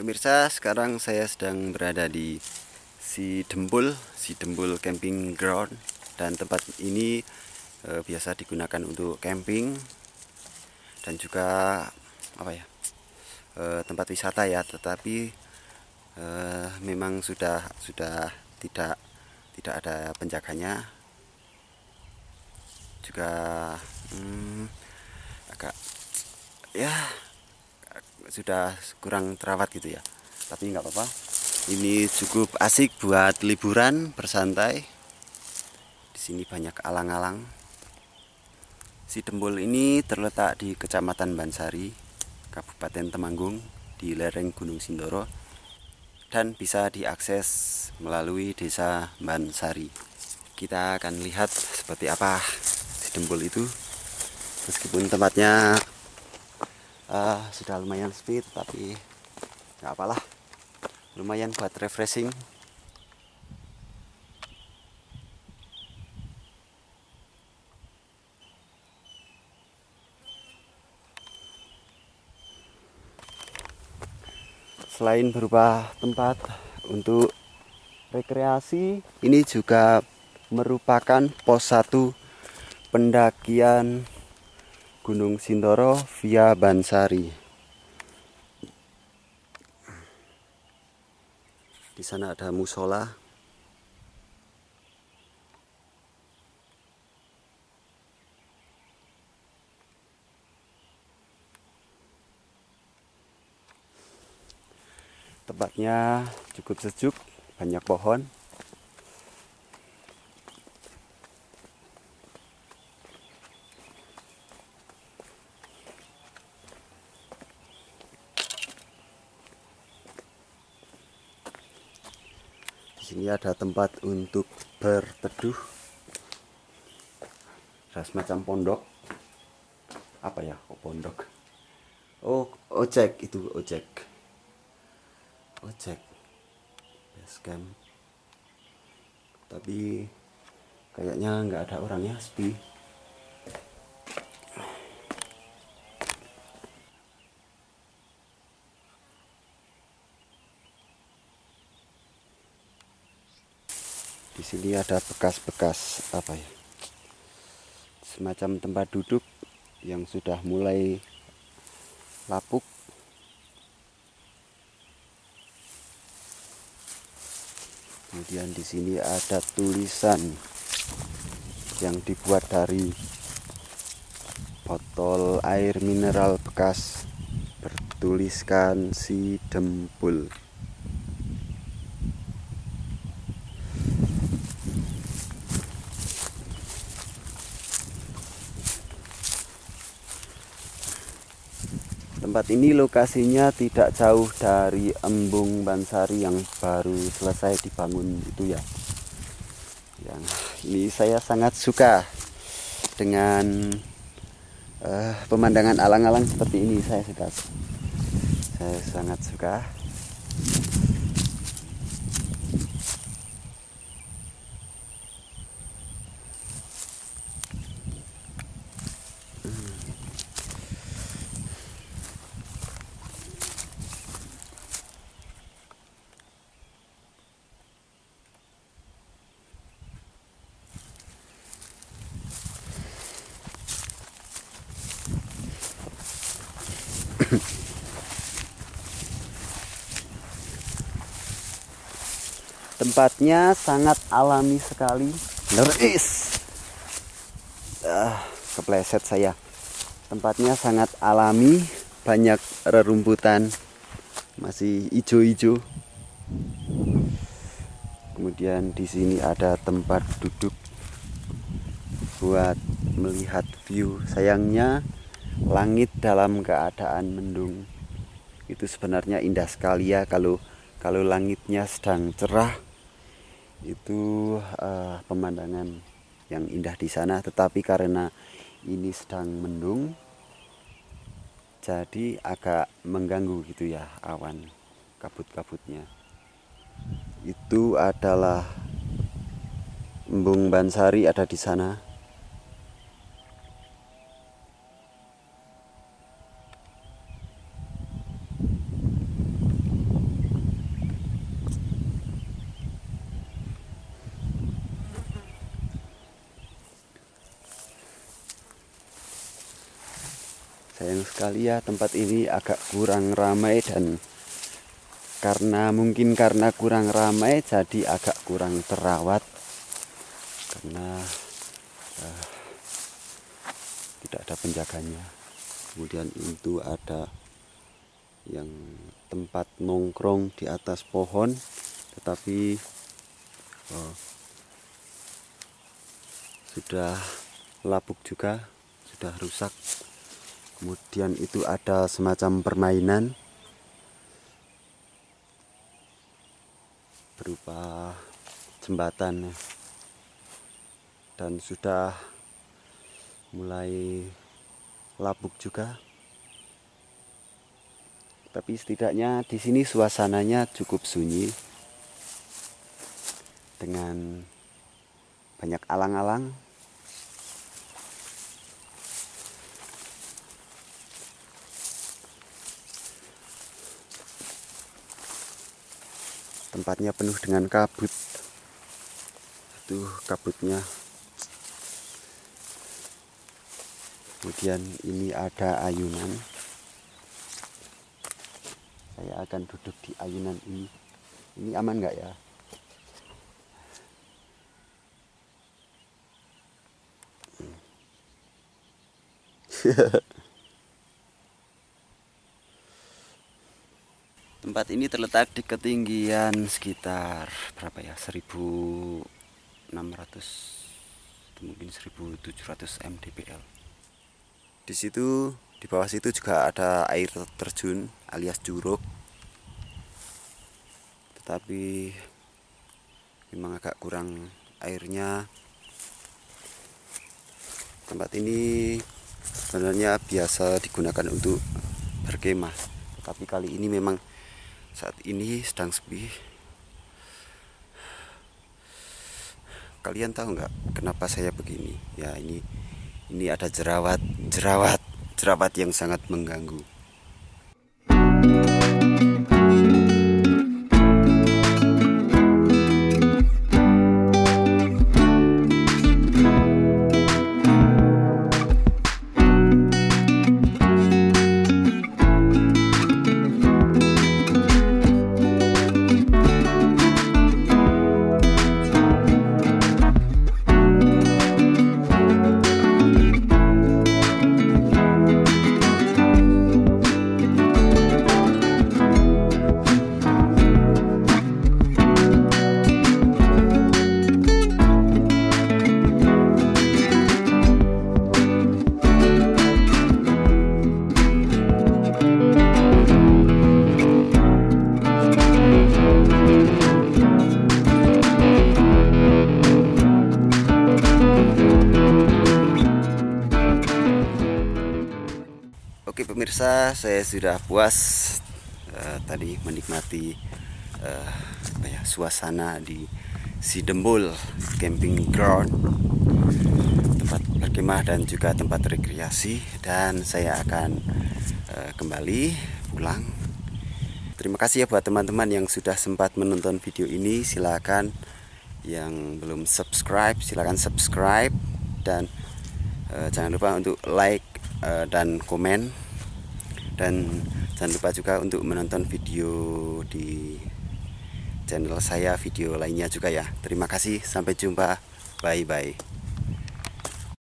Pemirsa, sekarang saya sedang berada di si Dembul, si Dembul Camping Ground dan tempat ini e, biasa digunakan untuk camping dan juga apa ya? E, tempat wisata ya, tetapi e, memang sudah sudah tidak tidak ada penjaganya. Juga hmm, agak ya sudah kurang terawat gitu ya tapi nggak apa-apa ini cukup asik buat liburan bersantai di sini banyak alang-alang si dembul ini terletak di kecamatan Bansari Kabupaten Temanggung di lereng Gunung Sindoro dan bisa diakses melalui desa Bansari kita akan lihat seperti apa si dembul itu meskipun tempatnya uh, sudah lumayan speed tapi nggak apalah lumayan buat refreshing selain berupa tempat untuk rekreasi ini juga merupakan pos satu pendakian Gunung Sindoro via Bansari. Di sana ada musola. Tempatnya cukup sejuk, banyak pohon. sini ada tempat untuk berteduh ada semacam pondok apa ya oh, pondok oh ojek itu ojek ojek base camp tapi kayaknya nggak ada orangnya sepi di sini ada bekas-bekas apa ya semacam tempat duduk yang sudah mulai lapuk kemudian di sini ada tulisan yang dibuat dari botol air mineral bekas bertuliskan si dempul Tempat ini lokasinya tidak jauh dari embung Bansari yang baru selesai dibangun itu ya. Yang ini saya sangat suka dengan uh, pemandangan alang-alang seperti ini saya sudah, Saya sangat suka. tempatnya sangat alami sekali Neris. ah, kepleset saya tempatnya sangat alami banyak rerumputan masih ijo-ijo kemudian di sini ada tempat duduk buat melihat view sayangnya langit dalam keadaan mendung itu sebenarnya indah sekali ya kalau kalau langitnya sedang cerah itu uh, pemandangan yang indah di sana tetapi karena ini sedang mendung jadi agak mengganggu gitu ya awan kabut-kabutnya itu adalah embung bansari ada di sana sayang sekali ya tempat ini agak kurang ramai dan karena mungkin karena kurang ramai jadi agak kurang terawat karena uh, tidak ada penjaganya kemudian itu ada yang tempat nongkrong di atas pohon tetapi uh, sudah lapuk juga sudah rusak kemudian itu ada semacam permainan berupa jembatan ya. dan sudah mulai labuk juga tapi setidaknya di sini suasananya cukup sunyi dengan banyak alang-alang tempatnya penuh dengan kabut tuh kabutnya kemudian ini ada ayunan saya akan duduk di ayunan ini ini aman nggak ya yeah. Tempat ini terletak di ketinggian sekitar berapa ya? 1600 mungkin 1700 mdpl. Di situ di bawah situ juga ada air terjun alias juruk, Tetapi memang agak kurang airnya. Tempat ini sebenarnya biasa digunakan untuk berkemah, tapi kali ini memang saat ini sedang sepi kalian tahu nggak kenapa saya begini ya ini ini ada jerawat jerawat jerawat yang sangat mengganggu thank you pemirsa, saya sudah puas uh, tadi menikmati uh, ya, suasana di Sidembul Camping Ground tempat berkemah dan juga tempat rekreasi dan saya akan uh, kembali pulang. Terima kasih ya buat teman-teman yang sudah sempat menonton video ini, silahkan yang belum subscribe silahkan subscribe dan uh, jangan lupa untuk like dan komen dan jangan lupa juga untuk menonton video di channel saya video lainnya juga ya terima kasih sampai jumpa bye bye